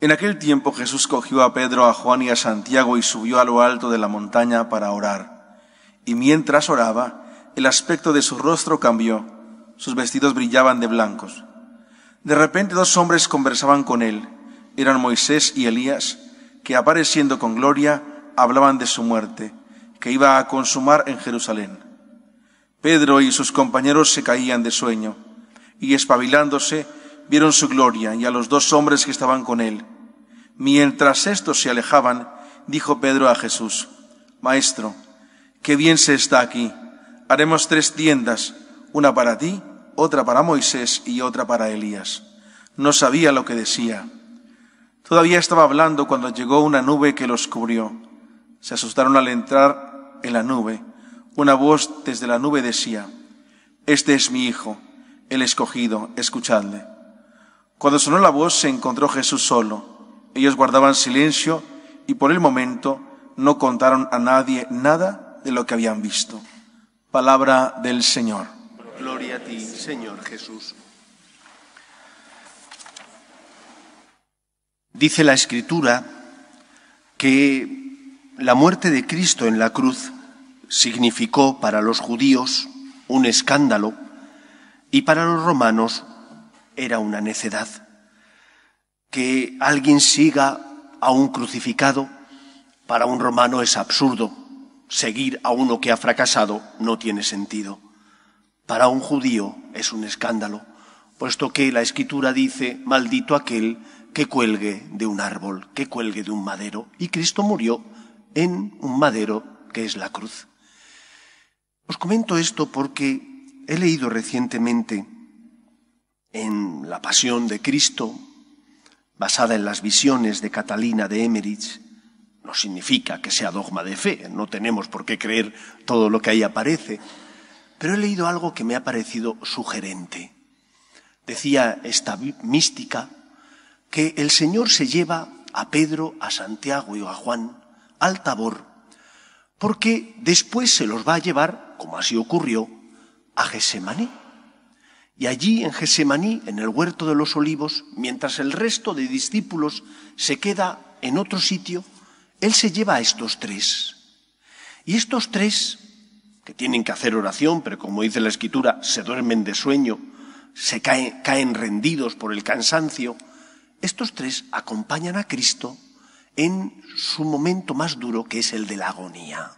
En aquel tiempo Jesús cogió a Pedro, a Juan y a Santiago y subió a lo alto de la montaña para orar. Y mientras oraba, el aspecto de su rostro cambió, sus vestidos brillaban de blancos. De repente dos hombres conversaban con él, eran Moisés y Elías, que apareciendo con gloria hablaban de su muerte, que iba a consumar en Jerusalén. Pedro y sus compañeros se caían de sueño, y espabilándose, vieron su gloria y a los dos hombres que estaban con él. Mientras estos se alejaban, dijo Pedro a Jesús, Maestro, qué bien se está aquí. Haremos tres tiendas, una para ti, otra para Moisés y otra para Elías. No sabía lo que decía. Todavía estaba hablando cuando llegó una nube que los cubrió. Se asustaron al entrar en la nube. Una voz desde la nube decía, Este es mi Hijo, el escogido, escuchadle. Cuando sonó la voz se encontró Jesús solo. Ellos guardaban silencio y por el momento no contaron a nadie nada de lo que habían visto. Palabra del Señor. Gloria a ti, Señor Jesús. Dice la Escritura que la muerte de Cristo en la cruz significó para los judíos un escándalo y para los romanos era una necedad. Que alguien siga a un crucificado para un romano es absurdo. Seguir a uno que ha fracasado no tiene sentido. Para un judío es un escándalo, puesto que la escritura dice, maldito aquel que cuelgue de un árbol, que cuelgue de un madero. Y Cristo murió en un madero que es la cruz. Os comento esto porque he leído recientemente en la pasión de Cristo, basada en las visiones de Catalina de Emmerich, no significa que sea dogma de fe, no tenemos por qué creer todo lo que ahí aparece, pero he leído algo que me ha parecido sugerente. Decía esta mística que el Señor se lleva a Pedro, a Santiago y a Juan al Tabor, porque después se los va a llevar, como así ocurrió, a Gesemaní. Y allí, en Gesemaní, en el huerto de los olivos, mientras el resto de discípulos se queda en otro sitio, Él se lleva a estos tres. Y estos tres, que tienen que hacer oración, pero como dice la escritura, se duermen de sueño, se caen, caen rendidos por el cansancio, estos tres acompañan a Cristo en su momento más duro, que es el de la agonía.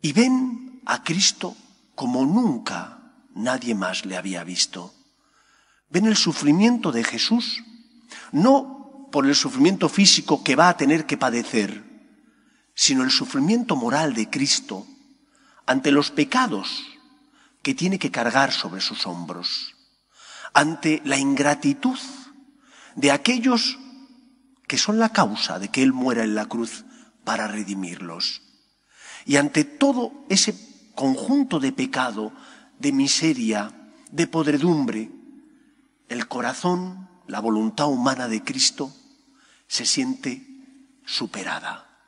Y ven a Cristo como nunca Nadie más le había visto. Ven el sufrimiento de Jesús, no por el sufrimiento físico que va a tener que padecer, sino el sufrimiento moral de Cristo ante los pecados que tiene que cargar sobre sus hombros, ante la ingratitud de aquellos que son la causa de que Él muera en la cruz para redimirlos. Y ante todo ese conjunto de pecado de miseria, de podredumbre, el corazón, la voluntad humana de Cristo se siente superada.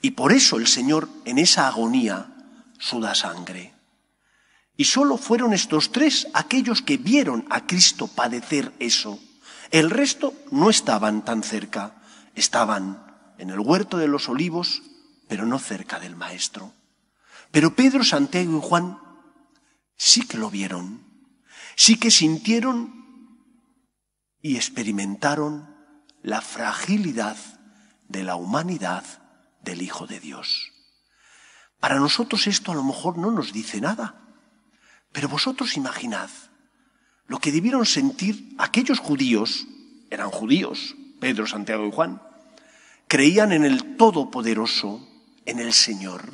Y por eso el Señor en esa agonía suda sangre. Y solo fueron estos tres aquellos que vieron a Cristo padecer eso. El resto no estaban tan cerca. Estaban en el huerto de los olivos, pero no cerca del Maestro. Pero Pedro, Santiago y Juan sí que lo vieron, sí que sintieron y experimentaron la fragilidad de la humanidad del Hijo de Dios. Para nosotros esto a lo mejor no nos dice nada, pero vosotros imaginad lo que debieron sentir aquellos judíos, eran judíos, Pedro, Santiago y Juan, creían en el Todopoderoso, en el Señor,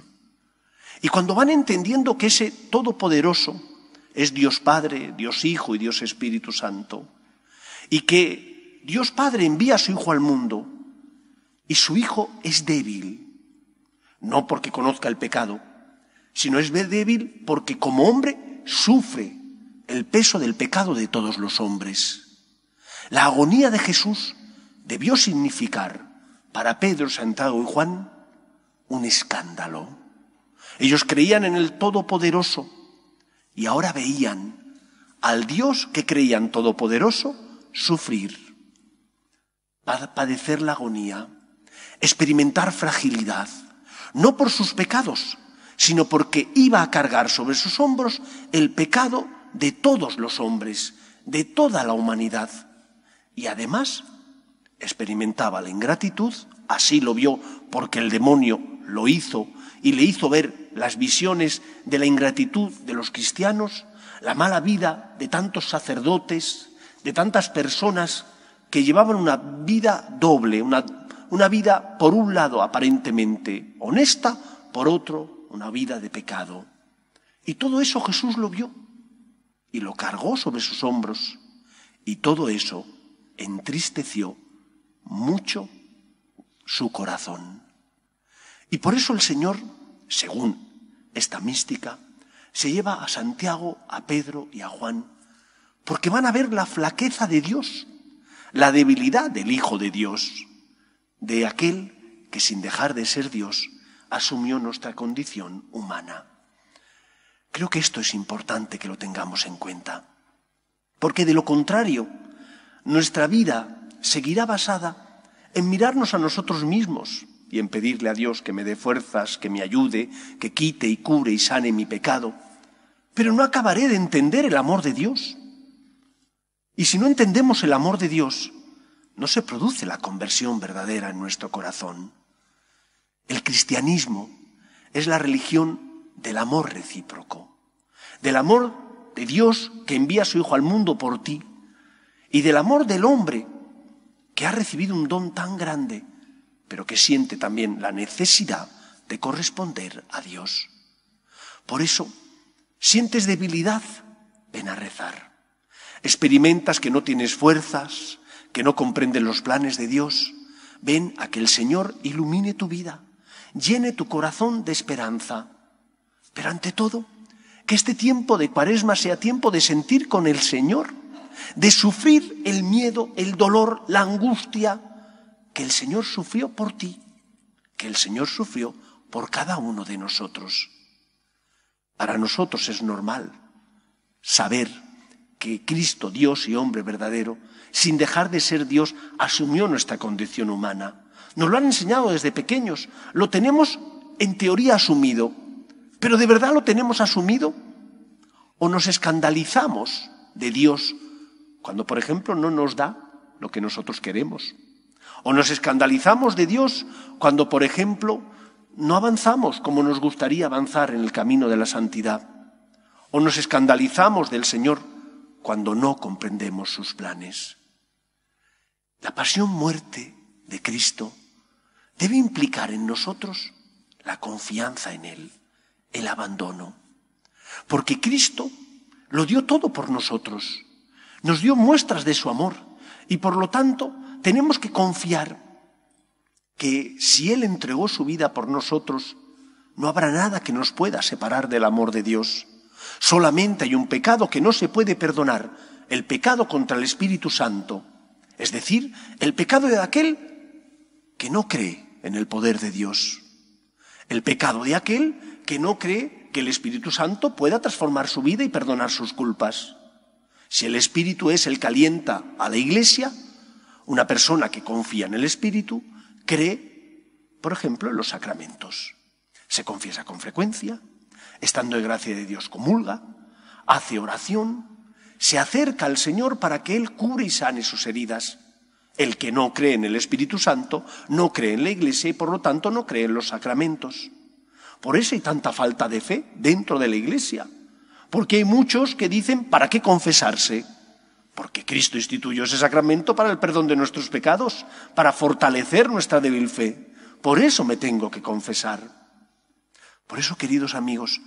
y cuando van entendiendo que ese Todopoderoso es Dios Padre, Dios Hijo y Dios Espíritu Santo, y que Dios Padre envía a su Hijo al mundo, y su Hijo es débil, no porque conozca el pecado, sino es débil porque como hombre sufre el peso del pecado de todos los hombres. La agonía de Jesús debió significar para Pedro, Santiago y Juan un escándalo. Ellos creían en el Todopoderoso y ahora veían al Dios que creían todopoderoso sufrir, padecer la agonía, experimentar fragilidad, no por sus pecados, sino porque iba a cargar sobre sus hombros el pecado de todos los hombres, de toda la humanidad. Y además experimentaba la ingratitud, así lo vio porque el demonio lo hizo y le hizo ver las visiones de la ingratitud de los cristianos, la mala vida de tantos sacerdotes, de tantas personas que llevaban una vida doble, una, una vida por un lado aparentemente honesta, por otro una vida de pecado. Y todo eso Jesús lo vio y lo cargó sobre sus hombros. Y todo eso entristeció mucho su corazón. Y por eso el Señor, según esta mística, se lleva a Santiago, a Pedro y a Juan, porque van a ver la flaqueza de Dios, la debilidad del Hijo de Dios, de aquel que sin dejar de ser Dios asumió nuestra condición humana. Creo que esto es importante que lo tengamos en cuenta, porque de lo contrario, nuestra vida seguirá basada en mirarnos a nosotros mismos, y en pedirle a Dios que me dé fuerzas, que me ayude, que quite y cure y sane mi pecado, pero no acabaré de entender el amor de Dios. Y si no entendemos el amor de Dios, no se produce la conversión verdadera en nuestro corazón. El cristianismo es la religión del amor recíproco, del amor de Dios que envía a su Hijo al mundo por ti y del amor del hombre que ha recibido un don tan grande pero que siente también la necesidad de corresponder a Dios. Por eso, sientes debilidad, ven a rezar. Experimentas que no tienes fuerzas, que no comprendes los planes de Dios, ven a que el Señor ilumine tu vida, llene tu corazón de esperanza. Pero ante todo, que este tiempo de cuaresma sea tiempo de sentir con el Señor, de sufrir el miedo, el dolor, la angustia, que el Señor sufrió por ti, que el Señor sufrió por cada uno de nosotros. Para nosotros es normal saber que Cristo, Dios y hombre verdadero, sin dejar de ser Dios, asumió nuestra condición humana. Nos lo han enseñado desde pequeños, lo tenemos en teoría asumido, pero ¿de verdad lo tenemos asumido? ¿O nos escandalizamos de Dios cuando, por ejemplo, no nos da lo que nosotros queremos? O nos escandalizamos de Dios cuando, por ejemplo, no avanzamos como nos gustaría avanzar en el camino de la santidad. O nos escandalizamos del Señor cuando no comprendemos sus planes. La pasión muerte de Cristo debe implicar en nosotros la confianza en Él, el abandono. Porque Cristo lo dio todo por nosotros, nos dio muestras de su amor y por lo tanto tenemos que confiar que si Él entregó su vida por nosotros, no habrá nada que nos pueda separar del amor de Dios. Solamente hay un pecado que no se puede perdonar, el pecado contra el Espíritu Santo, es decir, el pecado de aquel que no cree en el poder de Dios, el pecado de aquel que no cree que el Espíritu Santo pueda transformar su vida y perdonar sus culpas. Si el Espíritu es el que alienta a la Iglesia, una persona que confía en el Espíritu cree, por ejemplo, en los sacramentos. Se confiesa con frecuencia, estando de gracia de Dios comulga, hace oración, se acerca al Señor para que Él cure y sane sus heridas. El que no cree en el Espíritu Santo no cree en la Iglesia y por lo tanto no cree en los sacramentos. Por eso hay tanta falta de fe dentro de la Iglesia, porque hay muchos que dicen, ¿para qué confesarse? Porque Cristo instituyó ese sacramento para el perdón de nuestros pecados, para fortalecer nuestra débil fe. Por eso me tengo que confesar. Por eso, queridos amigos,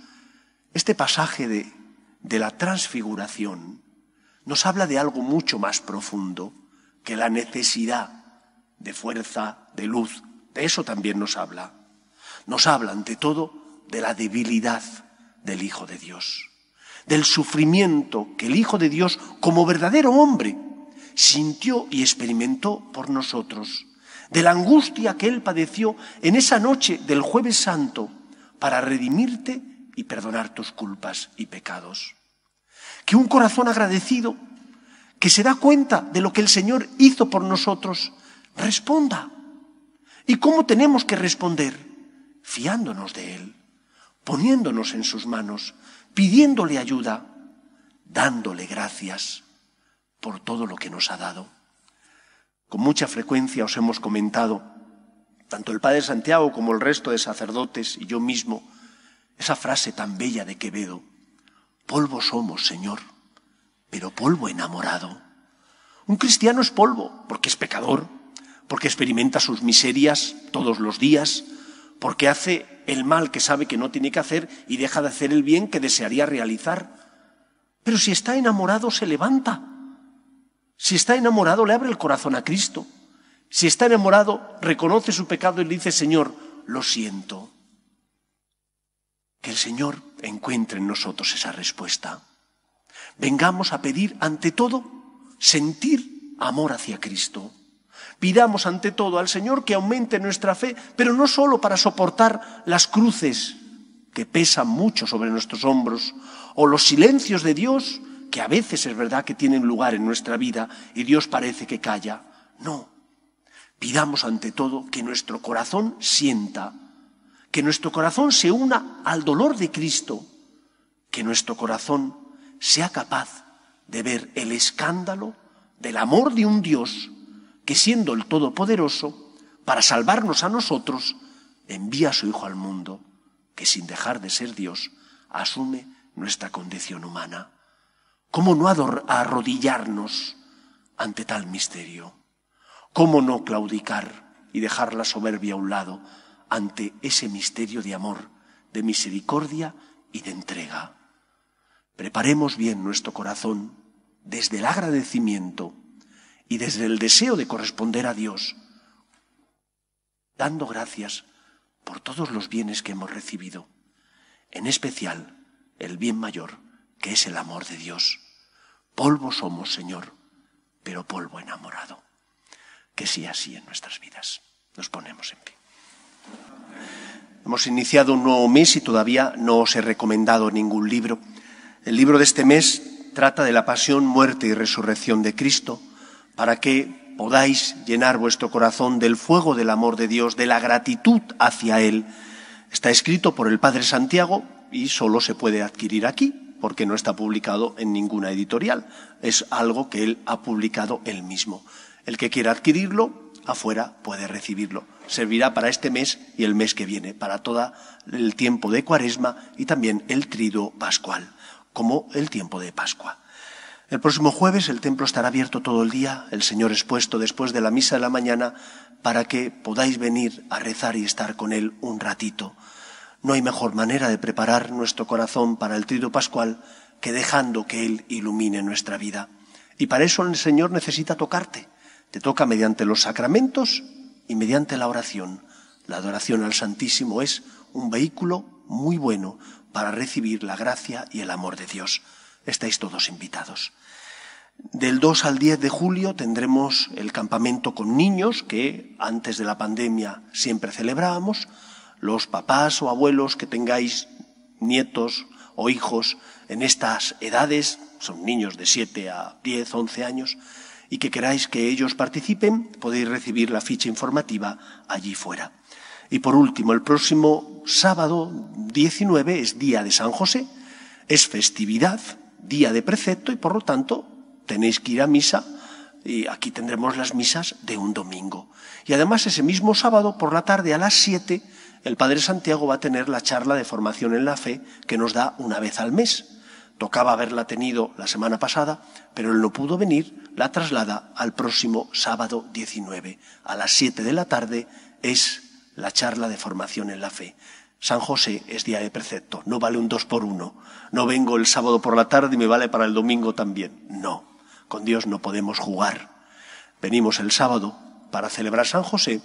este pasaje de, de la transfiguración nos habla de algo mucho más profundo que la necesidad de fuerza, de luz. De eso también nos habla. Nos habla, ante todo, de la debilidad del Hijo de Dios del sufrimiento que el Hijo de Dios, como verdadero hombre, sintió y experimentó por nosotros, de la angustia que Él padeció en esa noche del jueves santo para redimirte y perdonar tus culpas y pecados. Que un corazón agradecido, que se da cuenta de lo que el Señor hizo por nosotros, responda. ¿Y cómo tenemos que responder? Fiándonos de Él, poniéndonos en sus manos, pidiéndole ayuda, dándole gracias por todo lo que nos ha dado. Con mucha frecuencia os hemos comentado, tanto el Padre Santiago como el resto de sacerdotes y yo mismo, esa frase tan bella de Quevedo, polvo somos, Señor, pero polvo enamorado. Un cristiano es polvo porque es pecador, porque experimenta sus miserias todos los días, porque hace el mal que sabe que no tiene que hacer y deja de hacer el bien que desearía realizar. Pero si está enamorado, se levanta. Si está enamorado, le abre el corazón a Cristo. Si está enamorado, reconoce su pecado y le dice, Señor, lo siento. Que el Señor encuentre en nosotros esa respuesta. Vengamos a pedir, ante todo, sentir amor hacia Cristo. Pidamos ante todo al Señor que aumente nuestra fe, pero no solo para soportar las cruces que pesan mucho sobre nuestros hombros o los silencios de Dios que a veces es verdad que tienen lugar en nuestra vida y Dios parece que calla. No. Pidamos ante todo que nuestro corazón sienta, que nuestro corazón se una al dolor de Cristo, que nuestro corazón sea capaz de ver el escándalo del amor de un Dios que siendo el Todopoderoso, para salvarnos a nosotros, envía a su Hijo al mundo, que sin dejar de ser Dios, asume nuestra condición humana. ¿Cómo no arrodillarnos ante tal misterio? ¿Cómo no claudicar y dejar la soberbia a un lado ante ese misterio de amor, de misericordia y de entrega? Preparemos bien nuestro corazón desde el agradecimiento y desde el deseo de corresponder a Dios, dando gracias por todos los bienes que hemos recibido, en especial el bien mayor, que es el amor de Dios. Polvo somos, Señor, pero polvo enamorado. Que sea así en nuestras vidas. Nos ponemos en pie. Hemos iniciado un nuevo mes y todavía no os he recomendado ningún libro. El libro de este mes trata de la pasión, muerte y resurrección de Cristo para que podáis llenar vuestro corazón del fuego del amor de Dios, de la gratitud hacia Él. Está escrito por el Padre Santiago y solo se puede adquirir aquí, porque no está publicado en ninguna editorial. Es algo que Él ha publicado Él mismo. El que quiera adquirirlo, afuera puede recibirlo. Servirá para este mes y el mes que viene, para todo el tiempo de Cuaresma y también el trido pascual, como el tiempo de Pascua. El próximo jueves el templo estará abierto todo el día, el Señor es puesto después de la misa de la mañana, para que podáis venir a rezar y estar con Él un ratito. No hay mejor manera de preparar nuestro corazón para el trido pascual que dejando que Él ilumine nuestra vida. Y para eso el Señor necesita tocarte. Te toca mediante los sacramentos y mediante la oración. La adoración al Santísimo es un vehículo muy bueno para recibir la gracia y el amor de Dios. Estáis todos invitados. Del 2 al 10 de julio tendremos el campamento con niños que antes de la pandemia siempre celebrábamos. Los papás o abuelos que tengáis nietos o hijos en estas edades, son niños de 7 a 10, 11 años, y que queráis que ellos participen, podéis recibir la ficha informativa allí fuera. Y por último, el próximo sábado 19 es Día de San José, es festividad, día de precepto y por lo tanto tenéis que ir a misa y aquí tendremos las misas de un domingo. Y además ese mismo sábado por la tarde a las siete el Padre Santiago va a tener la charla de formación en la fe que nos da una vez al mes. Tocaba haberla tenido la semana pasada, pero él no pudo venir, la traslada al próximo sábado 19. A las siete de la tarde es la charla de formación en la fe. San José es día de precepto, no vale un dos por uno. No vengo el sábado por la tarde y me vale para el domingo también. No, con Dios no podemos jugar. Venimos el sábado para celebrar San José,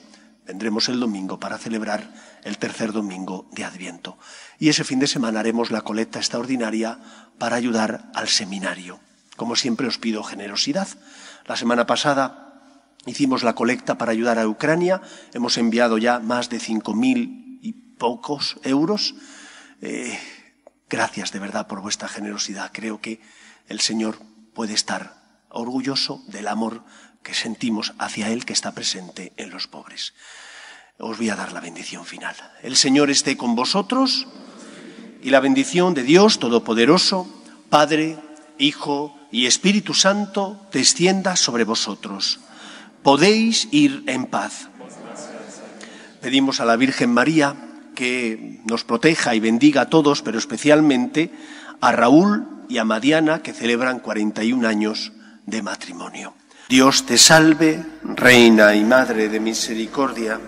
vendremos el domingo para celebrar el tercer domingo de Adviento. Y ese fin de semana haremos la colecta extraordinaria para ayudar al seminario. Como siempre os pido generosidad. La semana pasada hicimos la colecta para ayudar a Ucrania. Hemos enviado ya más de 5.000 pocos euros. Eh, gracias de verdad por vuestra generosidad. Creo que el Señor puede estar orgulloso del amor que sentimos hacia Él que está presente en los pobres. Os voy a dar la bendición final. El Señor esté con vosotros y la bendición de Dios Todopoderoso, Padre, Hijo y Espíritu Santo, descienda sobre vosotros. Podéis ir en paz. Pedimos a la Virgen María que nos proteja y bendiga a todos, pero especialmente a Raúl y a Madiana, que celebran 41 años de matrimonio. Dios te salve, Reina y Madre de Misericordia,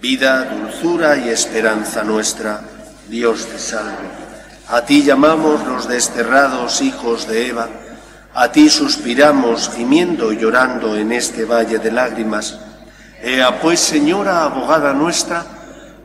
vida, dulzura y esperanza nuestra. Dios te salve. A ti llamamos los desterrados hijos de Eva, a ti suspiramos gimiendo y llorando en este valle de lágrimas. Ea pues, Señora, abogada nuestra,